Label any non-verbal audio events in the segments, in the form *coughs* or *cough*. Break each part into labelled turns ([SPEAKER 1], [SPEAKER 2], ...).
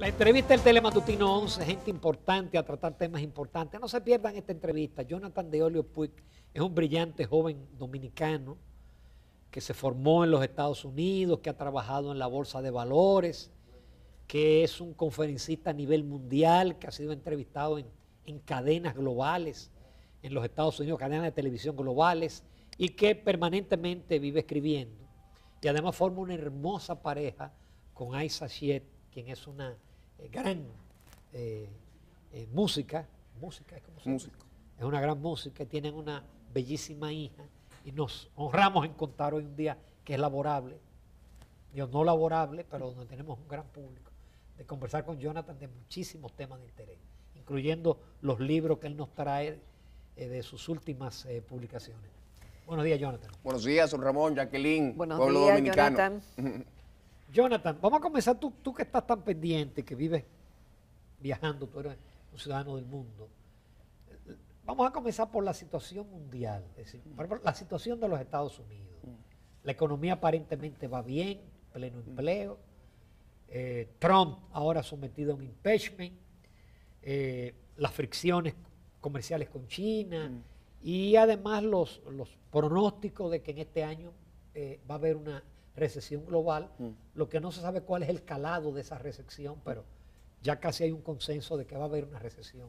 [SPEAKER 1] La entrevista del Telematutino 11, gente importante a tratar temas importantes. No se pierdan esta entrevista. Jonathan de Olio Puig es un brillante joven dominicano que se formó en los Estados Unidos, que ha trabajado en la Bolsa de Valores, que es un conferencista a nivel mundial, que ha sido entrevistado en, cadenas globales, en los Estados Unidos, cadenas de televisión globales, y que permanentemente vive escribiendo. Y además forma una hermosa pareja con Aisa Shiet, quien es una eh, gran eh, eh, música, música es como se es una gran música, tienen una bellísima hija y nos honramos en contar hoy un día que es laborable, yo no laborable, pero donde tenemos un gran público, de conversar con Jonathan de muchísimos temas de interés, incluyendo los libros que él nos trae de sus últimas publicaciones. Buenos días, Jonathan. Buenos días, Ramón, Jacqueline, Buenos días, Jonathan. *laughs* Jonathan, vamos a comenzar tú, tú que estás tan pendiente, que vives viajando, tú eres un ciudadano del mundo. Vamos a comenzar por la situación mundial, por la situación de los Estados Unidos. La economía aparentemente va bien, pleno empleo. Eh, Trump ahora sometido a un impeachment. Eh, las fricciones comerciales con China mm. y además los, pronósticos de que en este año eh, va a haber una recesión global. Mm. Lo que no se sabe cuál es el calado de esa recesión, pero ya casi hay un consenso de que va a haber una recesión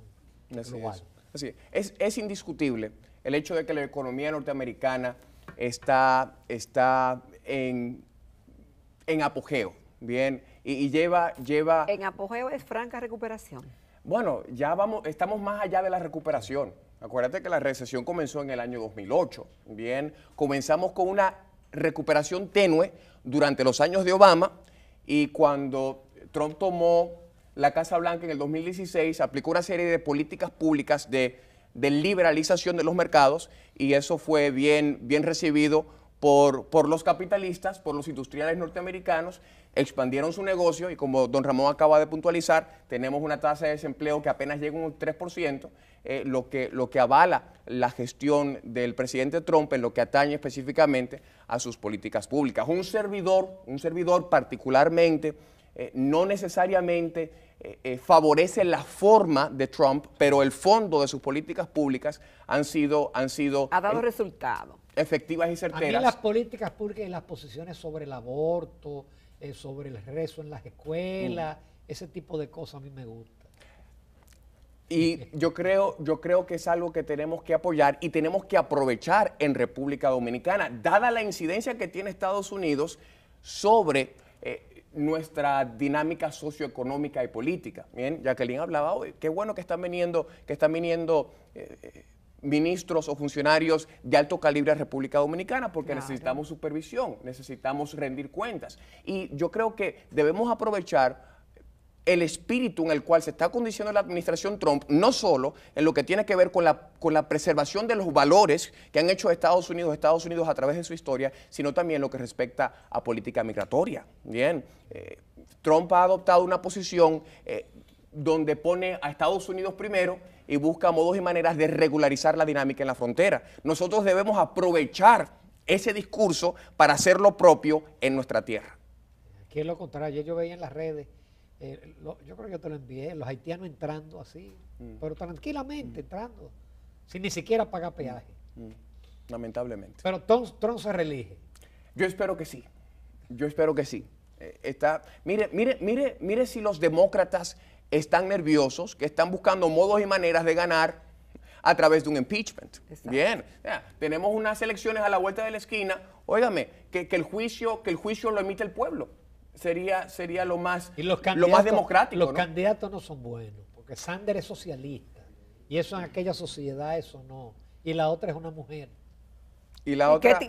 [SPEAKER 1] global. Es.
[SPEAKER 2] Así es. Es, indiscutible el hecho de que la economía norteamericana está, está en, en apogeo, ¿bien? Y, lleva, lleva...
[SPEAKER 3] En apogeo es franca recuperación.
[SPEAKER 2] Bueno, ya vamos, estamos más allá de la recuperación. Acuérdate que la recesión comenzó en el año 2008, ¿bien? Comenzamos con una recuperación tenue durante los años de Obama y cuando Trump tomó la Casa Blanca en el 2016, aplicó una serie de políticas públicas de, de liberalización de los mercados y eso fue bien, bien recibido por, los capitalistas, por los industriales norteamericanos, expandieron su negocio y como don Ramón acaba de puntualizar, tenemos una tasa de desempleo que apenas llega un 3%, eh, lo, que, lo que avala la gestión del presidente Trump en lo que atañe específicamente a sus políticas públicas. Un servidor, un servidor particularmente, eh, no necesariamente eh, favorece la forma de Trump, pero el fondo de sus políticas públicas han sido... Han sido ha dado
[SPEAKER 1] resultados
[SPEAKER 2] efectivas y certeras. Aquí las
[SPEAKER 1] políticas públicas y las posiciones sobre el aborto, eh, sobre el rezo en las escuelas, mm. ese tipo de cosas a mí me gusta.
[SPEAKER 2] Y yo creo, yo creo que es algo que tenemos que apoyar y tenemos que aprovechar en República Dominicana, dada la incidencia que tiene Estados Unidos sobre eh, nuestra dinámica socioeconómica y política. Bien, Jacqueline hablaba hoy, qué bueno que están viniendo, que están viniendo eh, ministros o funcionarios de alto calibre a República Dominicana porque necesitamos supervisión, necesitamos rendir cuentas. Y yo creo que debemos aprovechar el espíritu en el cual se está condicionando la administración Trump, no solo en lo que tiene que ver con la, con la preservación de los valores que han hecho Estados Unidos, Estados Unidos a través de su historia, sino también lo que respecta a política migratoria. Bien, eh, Trump ha adoptado una posición eh, donde pone a Estados Unidos primero y busca modos y maneras de regularizar la dinámica en la frontera. Nosotros debemos aprovechar ese discurso para hacer lo propio en nuestra tierra.
[SPEAKER 1] Aquí es lo contrario, yo veía en las redes, eh, yo creo que yo te lo envié, los haitianos entrando así, mm. pero tranquilamente mm. entrando, sin ni siquiera pagar peaje.
[SPEAKER 2] Mm. Lamentablemente. Pero
[SPEAKER 1] Trump, se reelige.
[SPEAKER 2] Yo espero que sí, yo espero que sí. Eh, está, mire, mire, mire, mire si los demócratas están nerviosos, que están buscando modos y maneras de ganar a través de un impeachment. Bien, tenemos unas elecciones a la vuelta de la esquina. Óigame, que, el juicio, que el juicio lo emite el pueblo. Sería, sería lo, más, lo más democrático.
[SPEAKER 1] Los candidatos no son buenos, porque Sander es socialista. Y eso en aquella sociedad, eso no. Y la otra es una mujer.
[SPEAKER 2] Y la otra,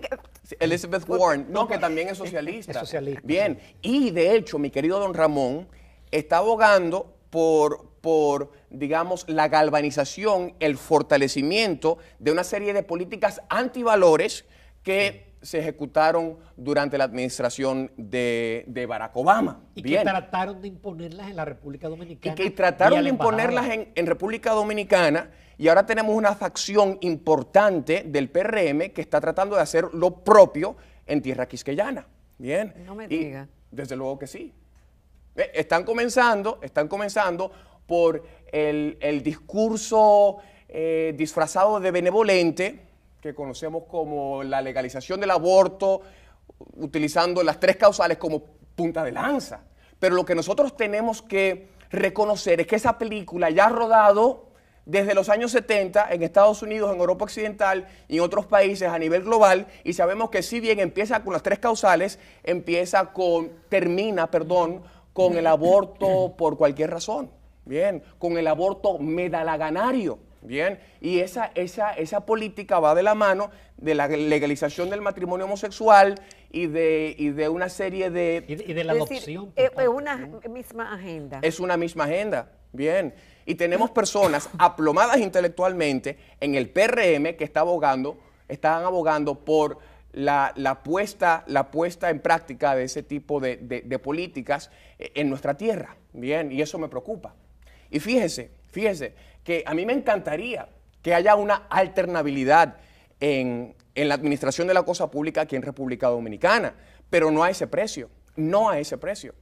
[SPEAKER 2] Elizabeth Warren, no, que también es
[SPEAKER 1] socialista. Es socialista.
[SPEAKER 2] Bien, y de hecho, mi querido don Ramón está abogando por, por, digamos, la galvanización, el fortalecimiento de una serie de políticas antivalores que se ejecutaron durante la administración de, Barack Obama. Y que
[SPEAKER 1] trataron de imponerlas en la República Dominicana. Y que trataron de imponerlas
[SPEAKER 2] en, República Dominicana. Y ahora tenemos una facción importante del PRM que está tratando de hacer lo propio en tierra quisqueyana. Bien. No me diga. desde luego que sí. Eh, están comenzando, están comenzando por el, discurso eh, disfrazado de benevolente, que conocemos como la legalización del aborto, utilizando las tres causales como punta de lanza. Pero lo que nosotros tenemos que reconocer es que esa película ya ha rodado desde los años 70 en Estados Unidos, en Europa Occidental y en otros países a nivel global y sabemos que si bien empieza con las tres causales, empieza con termina, perdón, con el aborto por cualquier razón, bien, con el aborto medalaganario, bien, y esa, esa, esa política va de la mano de la legalización del matrimonio homosexual y de, y de una serie de... Y de, la adopción.
[SPEAKER 3] Eh, es una misma agenda. Es
[SPEAKER 2] una misma agenda, bien. Y tenemos personas aplomadas intelectualmente en el PRM que está abogando, están abogando por la, puesta, la puesta en práctica de ese tipo de, políticas eh, en nuestra tierra. Bien, y eso me preocupa. Y fíjese, fíjese, que a mí me encantaría que haya una alternabilidad en, la administración de la cosa pública aquí en República Dominicana, pero no a ese precio, no a ese precio.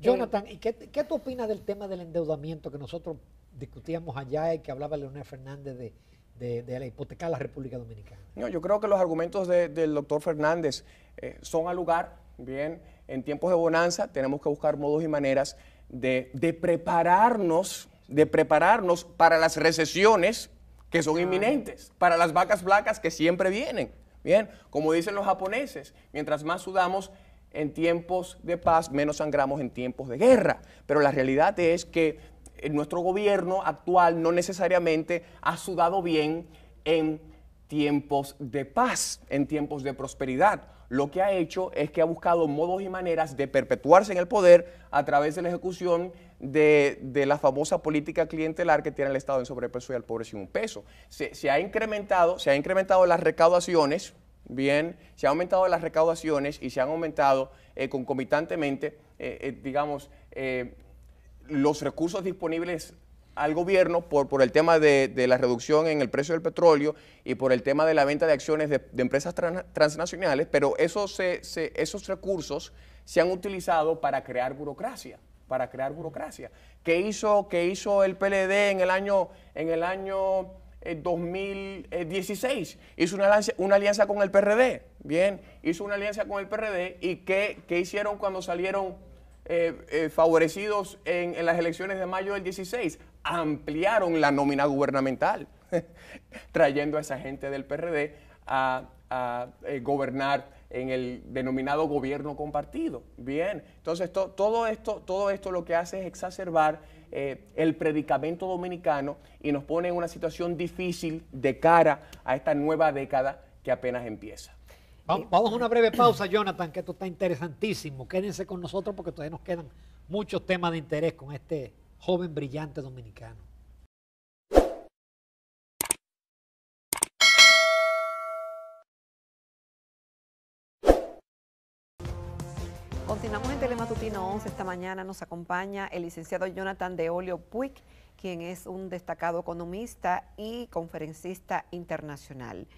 [SPEAKER 1] Jonathan, ¿y qué, qué tú opinas del tema del endeudamiento que nosotros discutíamos allá y que hablaba Leonel Fernández de, de, la hipoteca de la República Dominicana.
[SPEAKER 2] No, yo creo que los argumentos del doctor Fernández eh, son al lugar, bien, en tiempos de bonanza tenemos que buscar modos y maneras de, prepararnos, de prepararnos para las recesiones que son inminentes, para las vacas blancas que siempre vienen. Bien, como dicen los japoneses, mientras más sudamos, en tiempos de paz, menos sangramos en tiempos de guerra. Pero la realidad es que nuestro gobierno actual no necesariamente ha sudado bien en tiempos de paz, en tiempos de prosperidad. Lo que ha hecho es que ha buscado modos y maneras de perpetuarse en el poder a través de la ejecución de, la famosa política clientelar que tiene el Estado en sobrepeso y al pobre sin un peso. Se, ha incrementado, se han incrementado las recaudaciones, bien, se ha aumentado las recaudaciones y se han aumentado eh, concomitantemente, eh, eh, digamos, los recursos disponibles al gobierno por, por el tema de, la reducción en el precio del petróleo y por el tema de la venta de acciones de, empresas transnacionales, pero esos, esos recursos se han utilizado para crear burocracia, para crear burocracia. ¿Qué hizo, qué hizo el PLD en el año, en el año 2016? Eh, hizo una alianza, una alianza con el PRD, bien, hizo una alianza con el PRD y qué hicieron cuando salieron eh, eh, favorecidos en, las elecciones de mayo del 16 ampliaron la nómina gubernamental, *laughs* trayendo a esa gente del PRD a, eh, gobernar en el denominado gobierno compartido. Bien, entonces todo, esto, todo esto lo que hace es exacerbar el predicamento dominicano y nos pone en una situación
[SPEAKER 1] difícil de cara a esta nueva década que apenas empieza. Vamos a una breve pausa, Jonathan, que esto está interesantísimo. Quédense con nosotros porque todavía nos quedan muchos temas de interés con este joven brillante dominicano.
[SPEAKER 3] Continuamos en Telematutino 11. Esta mañana nos acompaña el licenciado Jonathan de Olio Puig, quien es un destacado economista y conferencista internacional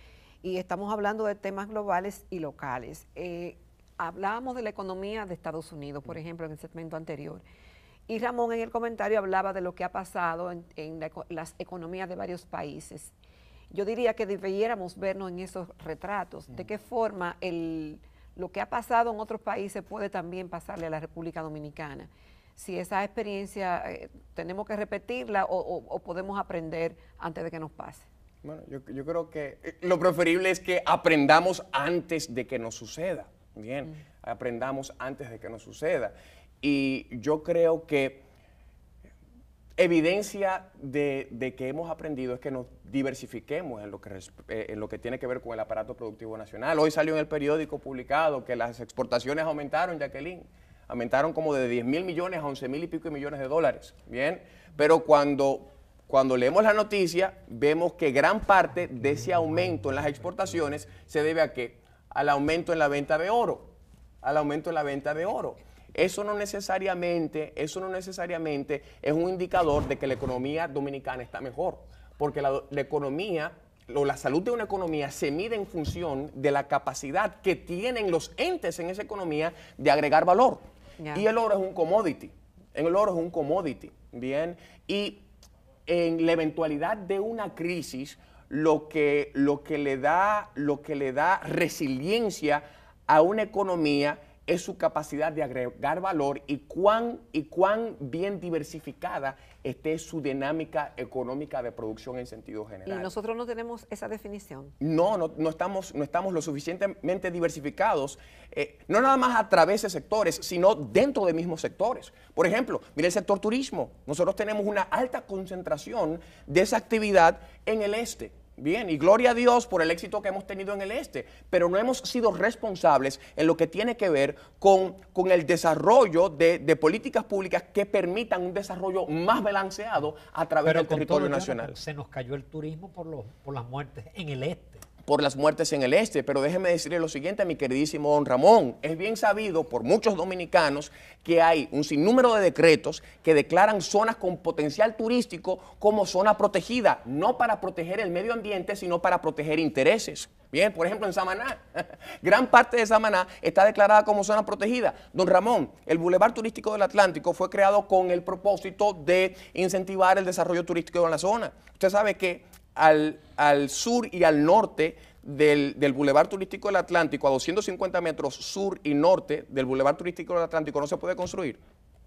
[SPEAKER 3] y estamos hablando de temas globales y locales. Eh, hablábamos de la economía de Estados Unidos, por ejemplo, en el segmento anterior. Y Ramón en el comentario hablaba de lo que ha pasado en, las economías de varios países. Yo diría que debiéramos vernos en esos retratos, de qué forma lo que ha pasado en otros países puede también pasarle a la República Dominicana. Si esa experiencia eh, tenemos que repetirla o podemos aprender antes de que nos pase.
[SPEAKER 2] Bueno, yo, creo que eh, lo preferible es que aprendamos antes de que nos suceda. Bien, aprendamos antes de que nos suceda. Y yo creo que evidencia de, que hemos aprendido es que nos diversifiquemos eh, en lo que, tiene que ver con el aparato productivo nacional. Hoy salió en el periódico publicado que las exportaciones aumentaron, Jacqueline aumentaron como de 10 mil millones a 11 mil y pico millones de dólares, ¿bien? Pero cuando cuando leemos la noticia, vemos que gran parte de ese aumento en las exportaciones se debe a qué? Al aumento en la venta de oro. Al aumento en la venta de oro. Eso no necesariamente, eso no necesariamente es un indicador de que la economía dominicana está mejor, porque la, economía o la salud de una economía se mide en función de la capacidad que tienen los entes en esa economía de agregar valor. Y el oro es un commodity. El oro es un commodity, ¿bien? Y en la eventualidad de una crisis lo que, lo que, le, da, lo que le da resiliencia a una economía es su capacidad de agregar valor y cuán, y cuán bien diversificada esté su dinámica económica de producción en sentido general. Y
[SPEAKER 3] nosotros no tenemos esa definición.
[SPEAKER 2] No, no, estamos, no estamos lo suficientemente diversificados, eh, no nada más a través de sectores, sino dentro de mismos sectores. Por ejemplo, mire el sector turismo. Nosotros tenemos una alta concentración de esa actividad en el este Bien, y gloria a Dios por el éxito que hemos tenido en el este, pero no hemos sido responsables en lo que tiene que ver con, el desarrollo de, políticas públicas que permitan un desarrollo más balanceado a través del territorio nacional.
[SPEAKER 1] Se nos cayó el turismo por, los, por las muertes
[SPEAKER 2] en el este por las muertes en el este, pero déjeme decirle lo siguiente a mi queridísimo don Ramón. Es bien sabido por muchos dominicanos que hay un sinnúmero de decretos que declaran zonas con potencial turístico como zona protegida, no para proteger el medio ambiente, sino para proteger intereses. Bien, por ejemplo, en Samaná, *laughs* gran parte de Samaná está declarada como zona protegida. Don Ramón, el bulevar Turístico del Atlántico fue creado con el propósito de incentivar el desarrollo turístico en la zona. Usted sabe que al, al sur y al norte del, del Boulevard Turístico del Atlántico, a 250 metros sur y norte del Boulevard Turístico del Atlántico, no se puede construir.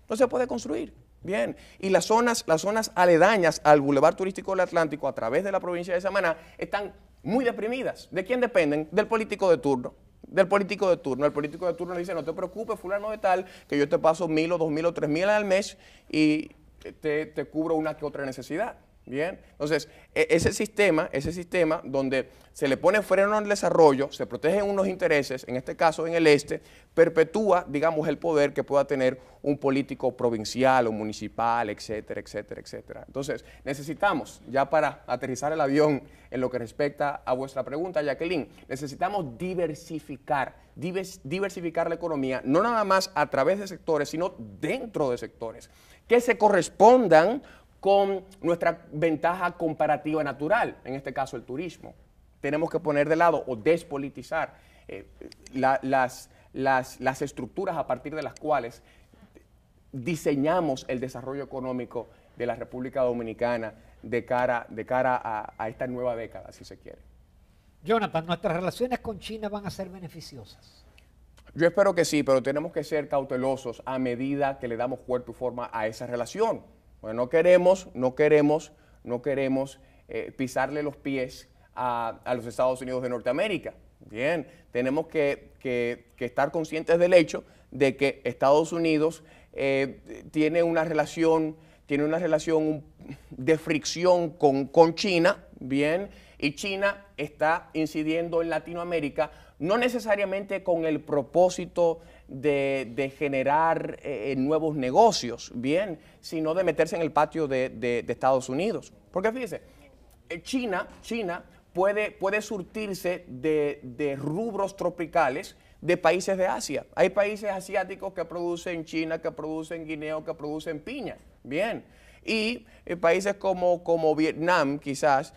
[SPEAKER 2] No se puede construir. Bien. Y las zonas, las zonas aledañas al Boulevard Turístico del Atlántico, a través de la provincia de Samaná, están muy deprimidas. ¿De quién dependen? Del político de turno del político de turno. El político de turno le dice, no te preocupes, fulano de tal, que yo te paso mil o dos mil o tres mil al mes y te cubro una que otra necesidad. Bien, entonces, e, ese sistema, ese sistema donde se le pone freno al desarrollo, se protegen unos intereses, en este caso en el este, perpetúa, digamos, el poder que pueda tener un político provincial o municipal, etcétera, etcétera, etcétera. Entonces, necesitamos, ya para aterrizar el avión en lo que respecta a vuestra pregunta, Jacqueline, necesitamos diversificar, diversificar la economía, no nada más a través de sectores, sino dentro de sectores, que se correspondan con nuestra ventaja comparativa natural, en este caso el turismo. Tenemos que poner de lado o despolitizar eh, las, estructuras a partir de las cuales diseñamos el desarrollo económico de la República Dominicana de cara, a, a, esta nueva década, si se quiere.
[SPEAKER 1] Jonathan, ¿nuestras relaciones con China van a ser beneficiosas?
[SPEAKER 2] Yo espero que sí, pero tenemos que ser cautelosos a medida que le damos cuerpo y forma a esa relación. Bueno, no queremos, no queremos, no queremos eh, pisarle los pies a, los Estados Unidos de Norteamérica. Bien, tenemos que, estar conscientes del hecho de que Estados Unidos eh, tiene una relación, tiene una relación de fricción con, con China, bien, y China está incidiendo en Latinoamérica, no necesariamente con el propósito de, generar eh, eh, nuevos negocios, bien, sino de meterse en el patio de, Estados Unidos. Porque fíjese, eh, China, China puede, puede surtirse de rubros tropicales de países de Asia. Hay países asiáticos que producen china, que producen guineo, que producen piña. Bien. Y países como, Vietnam, quizás,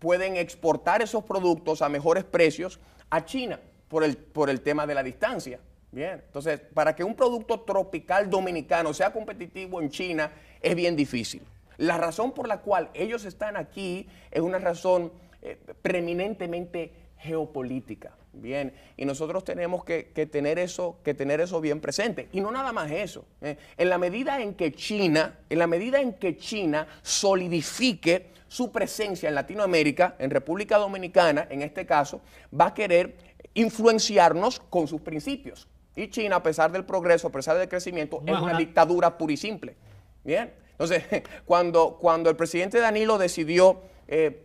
[SPEAKER 2] pueden exportar esos productos a mejores precios a China por el, por el tema de la distancia. Bien, entonces, para que un producto tropical dominicano sea competitivo en China es bien difícil. La razón por la cual ellos están aquí es una razón eh, preeminentemente geopolítica. Bien, y nosotros tenemos que, tener eso, que tener eso bien presente. Y no nada más eso. Eh, en la medida en que China, en la medida en que China solidifique su presencia en Latinoamérica, en República Dominicana, en este caso, va a querer influenciarnos con sus principios. Y China, a pesar del progreso, a pesar del crecimiento, es una dictadura pura y simple. Bien. Entonces, *laughs* cuando, cuando el presidente Danilo decidió eh,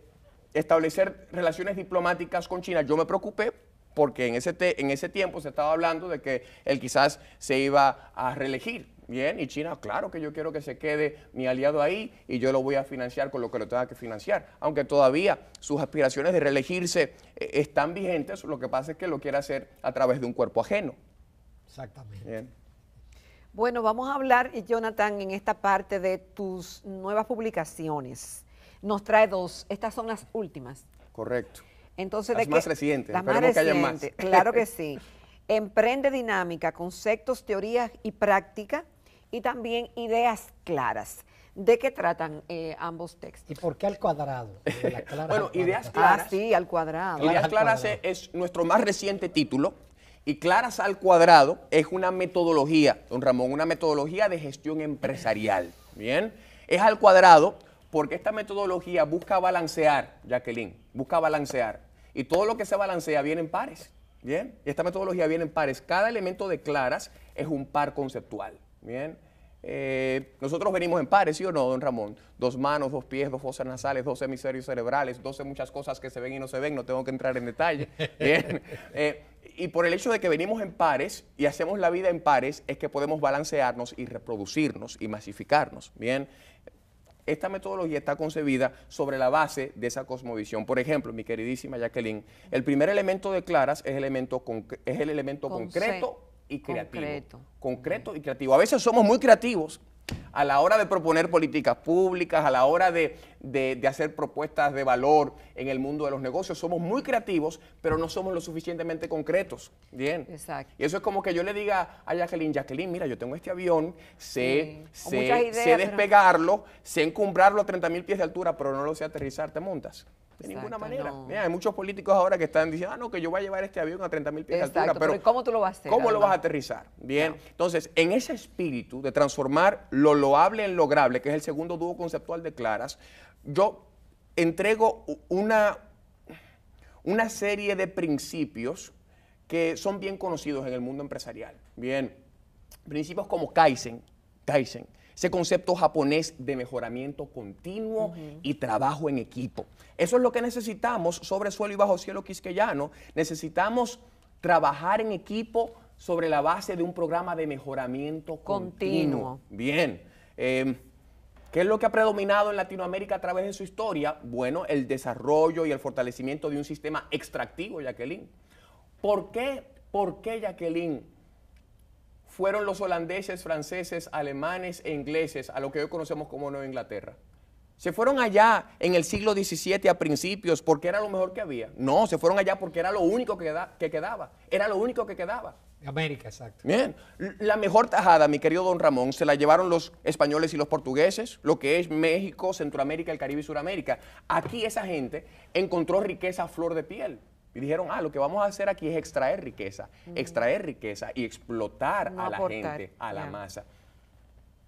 [SPEAKER 2] establecer relaciones diplomáticas con China, yo me preocupé porque en ese, en ese tiempo se estaba hablando de que él quizás se iba a reelegir. Bien, y China, claro que yo quiero que se quede mi aliado ahí y yo lo voy a financiar con lo que lo tenga que financiar. Aunque todavía sus aspiraciones de reelegirse eh, están vigentes, lo que pasa es que lo quiere hacer a través de un cuerpo ajeno.
[SPEAKER 1] Exactamente.
[SPEAKER 3] Bueno, vamos a hablar, Jonathan, en esta parte de tus nuevas publicaciones. Nos trae dos, estas son las últimas. Correcto. Entonces, las más que, las más recientes, Claro que *laughs* sí. Emprende dinámica, conceptos, teorías y práctica, y también ideas claras. ¿De qué tratan eh, ambos textos?
[SPEAKER 1] ¿Y por qué al cuadrado?
[SPEAKER 2] *laughs* bueno, Ideas ah, Claras.
[SPEAKER 3] Ah, sí, al cuadrado. Ideas Claras,
[SPEAKER 2] es, nuestro más reciente título. Y Claras al Cuadrado es una metodología, don Ramón, una metodología de gestión empresarial. Bien, es al cuadrado porque esta metodología busca balancear, Jacqueline, busca balancear. Y todo lo que se balancea viene en pares. Bien, esta metodología viene en pares. Cada elemento de Claras es un par conceptual. Bien. Eh, nosotros venimos en pares, ¿sí o no, don Ramón? Dos manos, dos pies, dos fosas nasales, dos hemisferios cerebrales, 12 muchas cosas que se ven y no se ven, no tengo que entrar en detalle. Bien. *laughs* Eh, y por el hecho de que venimos en pares y hacemos la vida en pares, es que podemos balancearnos y reproducirnos y masificarnos. Bien, esta metodología está concebida sobre la base de esa cosmovisión. Por ejemplo, mi queridísima Jacqueline, el primer elemento de claras es, elemento es el elemento concreto y creativo. concreto y creativo. A veces somos muy creativos a la hora de proponer políticas públicas, a la hora de, hacer propuestas de valor en el mundo de los negocios. Somos muy creativos, pero no somos lo suficientemente concretos. Bien. Exacto. Y eso es como que yo le diga a Jacqueline, Jacqueline, mira, yo tengo este avión, sé, despegarlo, sé encumbrarlo a 30 mil pies de altura, pero no lo sé aterrizar, te montas de ninguna manera. hay muchos políticos ahora que están diciendo, ah, no, que yo voy a llevar este avión a 30 mil pies de altura. Pero,
[SPEAKER 3] ¿cómo tú lo vas a hacer? ¿Cómo lo ah, vas a
[SPEAKER 2] aterrizar? Bien. Entonces, en ese espíritu de transformar lo loable en lograble, que es el segundo dúo conceptual de Claras, yo entrego una, una serie de principios que son bien conocidos en el mundo empresarial. Bien. Principios como Kaizen. Kaizen ese concepto japonés de mejoramiento continuo y trabajo en equipo. Eso es lo que necesitamos sobre suelo y bajo cielo quisqueyano. Necesitamos trabajar en equipo sobre la base de un programa de mejoramiento continuo. Bien. Em, ¿Qué es lo que ha predominado en Latinoamérica a través de su historia? Bueno, el desarrollo y el fortalecimiento de un sistema extractivo, Jacqueline. ¿Por qué, por qué Jacqueline, fueron los holandeses, franceses, alemanes e ingleses a lo que hoy conocemos como Nueva Inglaterra. Se fueron allá en el siglo XVII a principios porque era lo mejor que había. No, se fueron allá porque era lo único que, que quedaba. Era lo único que quedaba.
[SPEAKER 1] América, exacto.
[SPEAKER 2] Bien. La mejor tajada, mi querido don Ramón, se la llevaron los españoles y los portugueses, lo que es México, Centroamérica, el Caribe y Suramérica. Aquí esa gente encontró riqueza flor de piel. Y dijeron, ah, lo que vamos a hacer aquí es extraer riqueza, extraer riqueza y explotar a la gente, a la masa.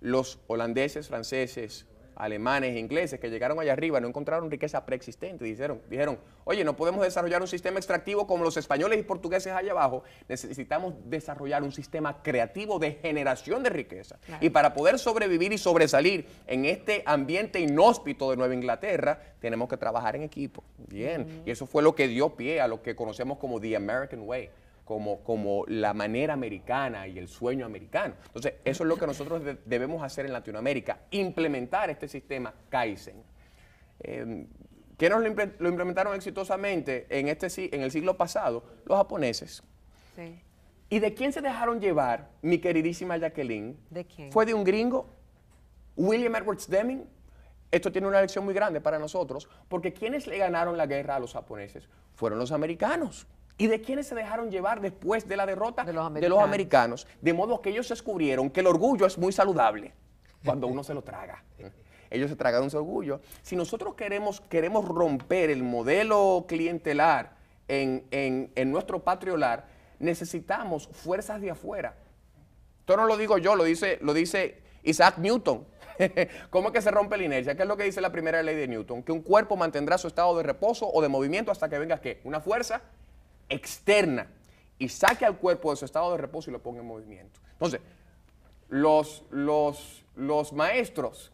[SPEAKER 2] Los holandeses, franceses, alemanes, e ingleses, que llegaron allá arriba, no encontraron riqueza preexistente. Dijeron, dijeron, oye, no podemos desarrollar un sistema extractivo como los españoles y portugueses allá abajo. Necesitamos desarrollar un sistema creativo de generación de riqueza. Y para poder sobrevivir y sobresalir en este ambiente inhóspito de Nueva Inglaterra, tenemos que trabajar en equipo. Bien. Y eso fue lo que dio pie a lo que conocemos como The American Way como, la manera americana y el sueño americano. Entonces, eso es lo que nosotros debemos hacer en Latinoamérica, implementar este sistema Kaizen. Eh, nos lo, implementaron exitosamente en, este, en el siglo pasado? Los japoneses. ¿Y de quién se dejaron llevar, mi queridísima Jacqueline?
[SPEAKER 3] ¿De quién? Fue de un
[SPEAKER 2] gringo, William Edwards Deming. Esto tiene una lección muy grande para nosotros, porque quienes le ganaron la guerra a los japoneses fueron los americanos. ¿Y de quiénes se dejaron llevar después de la derrota? De los americanos. De, modo que ellos descubrieron que el orgullo es muy saludable cuando uno se lo traga. Ellos se tragaron su orgullo. Si nosotros queremos, queremos romper el modelo clientelar en, nuestro patriolar, necesitamos fuerzas de afuera. Esto no lo digo yo, lo dice, lo dice Isaac Newton. *laughs* ¿Cómo es que se rompe la inercia? ¿Qué es lo que dice la primera ley de Newton? Que un cuerpo mantendrá su estado de reposo o de movimiento hasta que venga qué? Una fuerza externa y saque al cuerpo de su estado de reposo y lo ponga en movimiento. Entonces, los, los, maestros,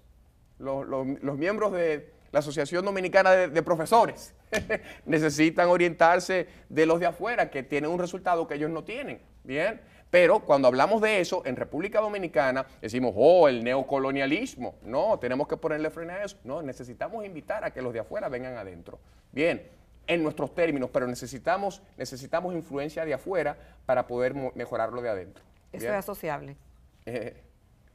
[SPEAKER 2] los, miembros de la Asociación Dominicana de, Profesores, *laughs* necesitan orientarse de los de afuera que tienen un resultado que ellos no tienen. Bien. Pero cuando hablamos de eso, en República Dominicana decimos, oh, el neocolonialismo. No, tenemos que ponerle freno a eso. No, necesitamos invitar a que los de afuera vengan adentro. Bien, en nuestros términos, pero necesitamos, necesitamos influencia de afuera para poder mejorarlo de adentro. Eso es
[SPEAKER 3] asociable. Eh.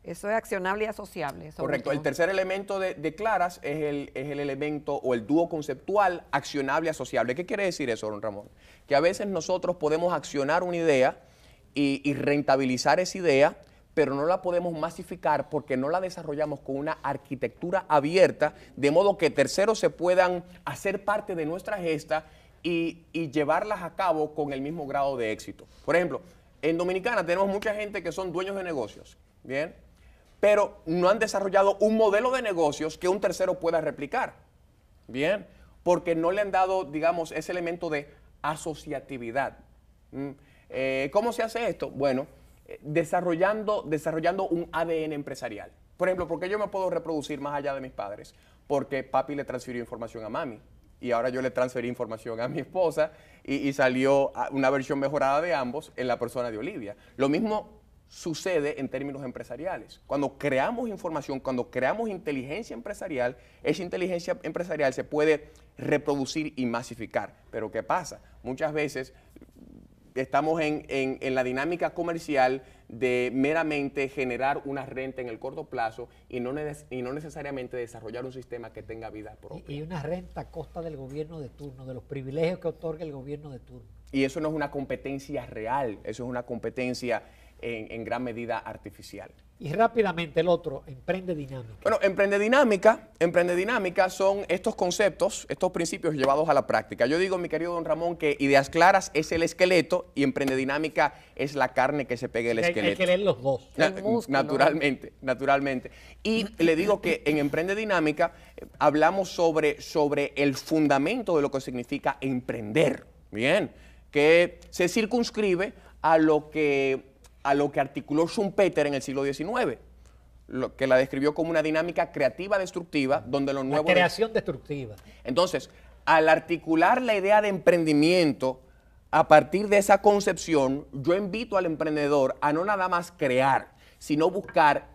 [SPEAKER 3] eso es accionable y asociable. Correcto. El tercer
[SPEAKER 2] elemento de, claras es el, elemento o el dúo conceptual accionable y asociable. ¿Qué quiere decir eso, don Ramón? Que a veces nosotros podemos accionar una idea y rentabilizar esa idea pero no la podemos masificar porque no la desarrollamos con una arquitectura abierta, de modo que terceros se puedan hacer parte de nuestra gesta y, llevarlas a cabo con el mismo grado de éxito. Por ejemplo, en Dominicana tenemos mucha gente que son dueños de negocios, ¿bien? Pero no han desarrollado un modelo de negocios que un tercero pueda replicar, ¿bien? Porque no le han dado, digamos, ese elemento de asociatividad. ¿Mm? Eh, ¿Cómo se hace esto? Bueno, desarrollando, desarrollando un ADN empresarial. Por ejemplo, ¿por qué yo me puedo reproducir más allá de mis padres? Porque papi le transfirió información a mami y ahora yo le transferí información a mi esposa y, y, salió una versión mejorada de ambos en la persona de Olivia. Lo mismo sucede en términos empresariales. Cuando creamos información, cuando creamos inteligencia empresarial, esa inteligencia empresarial se puede reproducir y masificar. Pero ¿qué pasa? Muchas veces estamos en, la dinámica comercial de meramente generar una renta en el corto plazo y no, y no necesariamente desarrollar un sistema que tenga vida propia. Y, y una
[SPEAKER 1] renta a costa del gobierno de turno, de los privilegios que otorga el gobierno de turno.
[SPEAKER 2] Y eso no es una competencia real, eso es una competencia en, gran medida artificial.
[SPEAKER 1] Y rápidamente el otro, emprende dinámica.
[SPEAKER 2] Bueno, emprende dinámica, emprende dinámica son estos conceptos, estos principios llevados a la práctica. Yo digo, mi querido don Ramón, que ideas claras es el esqueleto y emprende dinámica es la carne que se pega el esqueleto. Hay, que leer
[SPEAKER 1] los dos. naturalmente,
[SPEAKER 2] naturalmente. Y le digo que en emprende dinámica eh, hablamos sobre, sobre el fundamento de lo que significa emprender, bien, que se circunscribe a lo que a lo que articuló Schumpeter en el siglo XIX, lo que la describió como una dinámica creativa destructiva, donde lo nuevo... creación
[SPEAKER 1] destructiva.
[SPEAKER 2] Entonces, al articular la idea de emprendimiento, a partir de esa concepción, yo invito al emprendedor a no nada más crear, sino buscar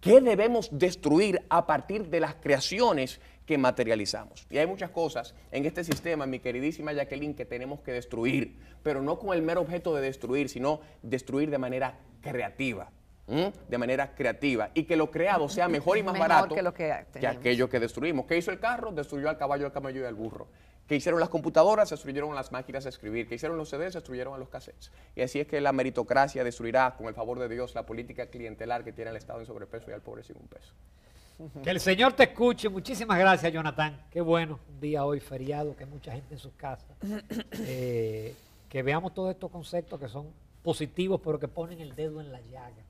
[SPEAKER 2] qué debemos destruir a partir de las creaciones que materializamos. Y hay muchas cosas en este sistema, mi queridísima Jacqueline, que tenemos que destruir, pero no con el mero objeto de destruir, sino destruir de manera
[SPEAKER 3] creativa.
[SPEAKER 2] de manera creativa y que lo creado sea *laughs* mejor y más barato que, aquello que destruimos. ¿Qué hizo el carro? Destruyó al caballo, al camello y al burro. ¿Qué hicieron las computadoras? Destruyeron las máquinas de escribir. ¿Qué hicieron los CDs? Destruyeron a los cassettes. Y así es que la meritocracia destruirá, con el favor de Dios, la política clientelar que tiene el Estado en sobrepeso y al pobre sin
[SPEAKER 1] un peso. Que el Señor te escuche. Muchísimas gracias, Jonathan. Qué bueno, un día hoy feriado, que hay mucha gente en sus casas. *coughs* Eh, que veamos todos estos conceptos que son positivos, pero que ponen el dedo en la llaga.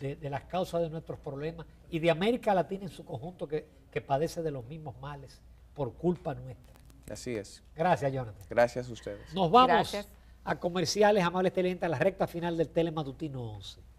[SPEAKER 1] De, las causas de nuestros problemas y de América Latina en su conjunto que, padece de los mismos males por culpa nuestra.
[SPEAKER 2] Así es. Gracias, Jonathan. Gracias a ustedes. Nos
[SPEAKER 1] vamos a comerciales, amables televidentes, a la recta final del Telematutino 11.